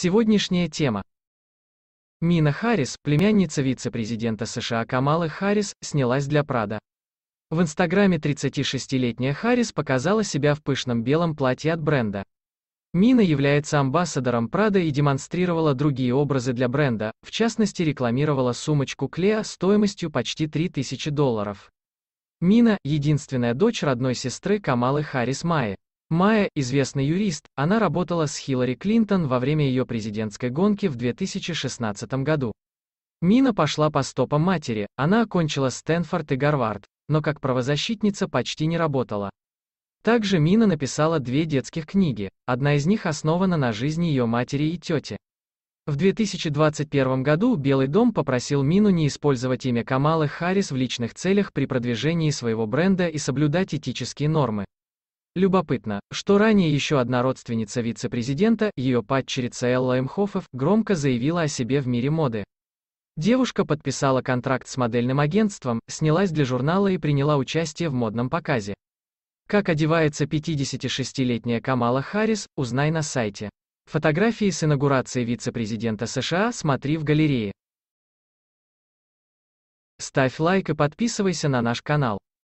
Сегодняшняя тема. Мина Харрис, племянница вице-президента США Камалы Харрис, снялась для Прада. В Инстаграме 36-летняя Харрис показала себя в пышном белом платье от бренда. Мина является амбассадором Прада и демонстрировала другие образы для бренда, в частности рекламировала сумочку Клеа стоимостью почти 3000 долларов. Мина – единственная дочь родной сестры Камалы Харрис Майи. Майя – известный юрист, она работала с Хиллари Клинтон во время ее президентской гонки в 2016 году. Мина пошла по стопам матери, она окончила Стэнфорд и Гарвард, но как правозащитница почти не работала. Также Мина написала две детских книги, одна из них основана на жизни ее матери и тети. В 2021 году Белый дом попросил Мину не использовать имя Камалы Харрис в личных целях при продвижении своего бренда и соблюдать этические нормы. Любопытно, что ранее еще одна родственница вице-президента, ее падчерица Элла Эмхофов, громко заявила о себе в мире моды. Девушка подписала контракт с модельным агентством, снялась для журнала и приняла участие в модном показе. Как одевается 56-летняя Камала Харрис, узнай на сайте. Фотографии с инаугурации вице-президента США смотри в галерее. Ставь лайк и подписывайся на наш канал.